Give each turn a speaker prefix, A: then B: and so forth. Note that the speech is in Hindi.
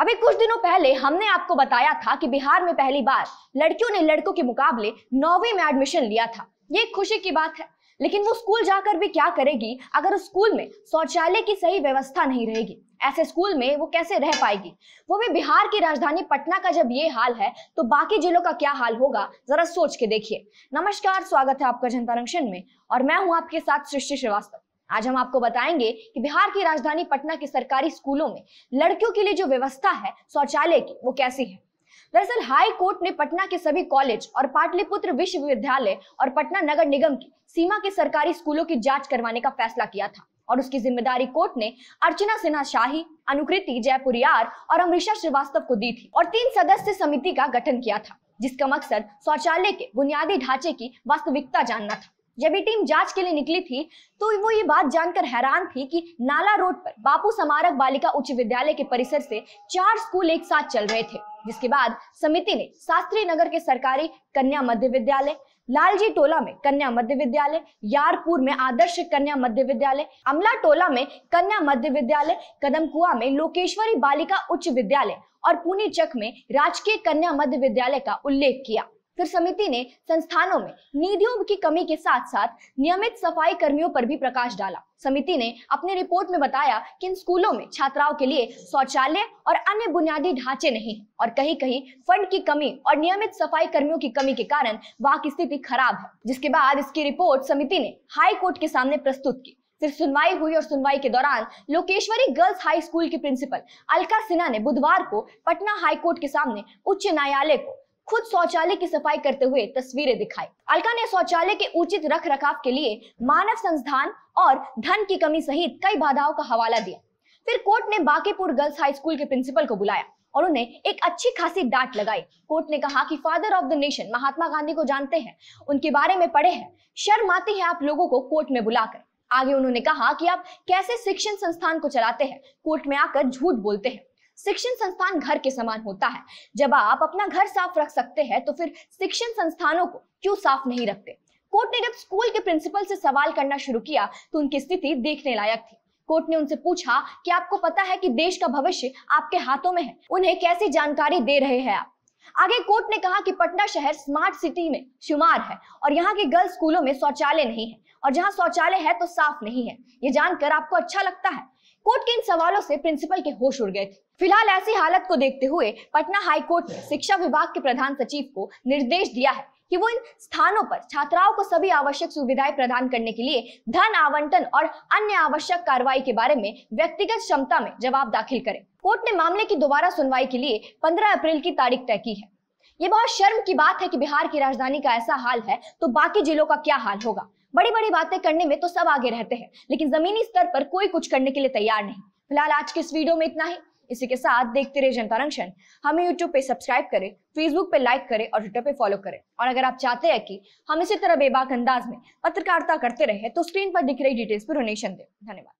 A: अभी कुछ दिनों पहले हमने आपको बताया था कि बिहार में पहली बार लड़कियों ने लड़कों के मुकाबले नौवीं में एडमिशन लिया था ये खुशी की बात है लेकिन वो स्कूल जाकर भी क्या करेगी अगर उस स्कूल में शौचालय की सही व्यवस्था नहीं रहेगी ऐसे स्कूल में वो कैसे रह पाएगी वो भी बिहार की राजधानी पटना का जब ये हाल है तो बाकी जिलों का क्या हाल होगा जरा सोच के देखिए नमस्कार स्वागत है आपका जनता रंक्षण में और मैं हूँ आपके साथ सृष्टि श्रीवास्तव आज हम आपको बताएंगे कि बिहार की राजधानी पटना के सरकारी स्कूलों में लड़कियों के लिए जो व्यवस्था है शौचालय की वो कैसी है दरअसल हाई कोर्ट ने पटना के सभी कॉलेज और पाटलिपुत्र विश्वविद्यालय और पटना नगर निगम की सीमा के सरकारी स्कूलों की जांच करवाने का फैसला किया था और उसकी जिम्मेदारी कोर्ट ने अर्चना सिन्हा शाही अनुकृति जयपुरियार और अमृषा श्रीवास्तव को दी थी और तीन सदस्य समिति का गठन किया था जिसका मकसद शौचालय के बुनियादी ढांचे की वास्तविकता जानना था जब ये टीम जांच के लिए निकली थी तो वो ये बात जानकर हैरान थी कि नाला रोड पर बापू समारक बालिका उच्च विद्यालय के परिसर से चार स्कूल एक साथ चल रहे थे जिसके बाद समिति ने शास्त्री नगर के सरकारी कन्या मध्य विद्यालय लालजी टोला में कन्या मध्य विद्यालय यारपुर में आदर्श कन्या मध्य विद्यालय अमला टोला में कन्या मध्य विद्यालय कदमकुआ में लोकेश्वरी बालिका उच्च विद्यालय और पुणे चक में राजकीय कन्या मध्य विद्यालय का उल्लेख किया फिर समिति ने संस्थानों में निधियों की कमी के साथ साथ नियमित सफाई कर्मियों पर भी प्रकाश डाला समिति ने अपनी रिपोर्ट में बताया कि इन स्कूलों में छात्राओं के लिए शौचालय और अन्य बुनियादी ढांचे नहीं और कहीं कहीं फंड की कमी और नियमित सफाई कर्मियों की कमी के कारण वहां की स्थिति खराब है जिसके बाद इसकी रिपोर्ट समिति ने हाई कोर्ट के सामने प्रस्तुत की फिर सुनवाई हुई और सुनवाई के दौरान लोकेश्वरी गर्ल्स हाई स्कूल की प्रिंसिपल अलका सिन्हा ने बुधवार को पटना हाई कोर्ट के सामने उच्च न्यायालय को खुद शौचालय की सफाई करते हुए तस्वीरें दिखाई अलका ने शौचालय के उचित रख रखाव के लिए मानव संस्थान और धन की कमी सहित कई बाधाओं का हवाला दिया फिर कोर्ट ने बाकेपुर गर्ल्स हाई स्कूल के प्रिंसिपल को बुलाया और उन्हें एक अच्छी खासी डांट लगाई कोर्ट ने कहा कि father of the nation Mahatma Gandhi को जानते हैं उनके बारे में पढ़े हैं शर्म आती है आप लोगों को कोर्ट में बुलाकर आगे उन्होंने कहा कि आप कैसे शिक्षण संस्थान को चलाते हैं कोर्ट में आकर झूठ बोलते हैं शिक्षण संस्थान घर के समान होता है जब आप अपना घर साफ रख सकते हैं तो फिर शिक्षण संस्थानों को क्यों साफ नहीं रखते कोर्ट ने जब स्कूल के प्रिंसिपल से सवाल करना शुरू किया तो उनकी स्थिति देखने लायक थी कोर्ट ने उनसे पूछा कि आपको पता है कि देश का भविष्य आपके हाथों में है उन्हें कैसी जानकारी दे रहे हैं आप आगे कोर्ट ने कहा कि पटना शहर स्मार्ट सिटी में शुमार है और यहाँ के गर्ल्स स्कूलों में शौचालय नहीं है और जहाँ शौचालय है तो साफ नहीं है ये जानकर आपको अच्छा लगता है कोर्ट के इन सवालों से प्रिंसिपल के होश उड़ गए थे फिलहाल ऐसी हालत को देखते हुए पटना हाई कोर्ट ने शिक्षा विभाग के प्रधान सचिव को निर्देश दिया है कि वो इन स्थानों पर छात्राओं को सभी आवश्यक सुविधाएं प्रदान करने के लिए धन आवंटन और अन्य आवश्यक कार्रवाई के बारे में व्यक्तिगत क्षमता में जवाब दाखिल करें कोर्ट ने मामले की दोबारा सुनवाई के लिए 15 अप्रैल की तारीख तय की है ये बहुत शर्म की बात है कि बिहार की राजधानी का ऐसा हाल है तो बाकी जिलों का क्या हाल होगा बड़ी बड़ी बातें करने में तो सब आगे रहते हैं लेकिन जमीनी स्तर पर कोई कुछ करने के लिए तैयार नहीं फिलहाल आज के इस वीडियो में इतना ही इसी के साथ देखते रहे जनता रंगशन हमें यूट्यूब पे सब्सक्राइब करें फेसबुक पे लाइक करें और ट्विटर पे फॉलो करें और अगर आप चाहते हैं कि हम इसी तरह बेबाक अंदाज में पत्रकारिता करते रहे तो स्क्रीन पर दिख रही डिटेल्स पर डोनेशन दें धन्यवाद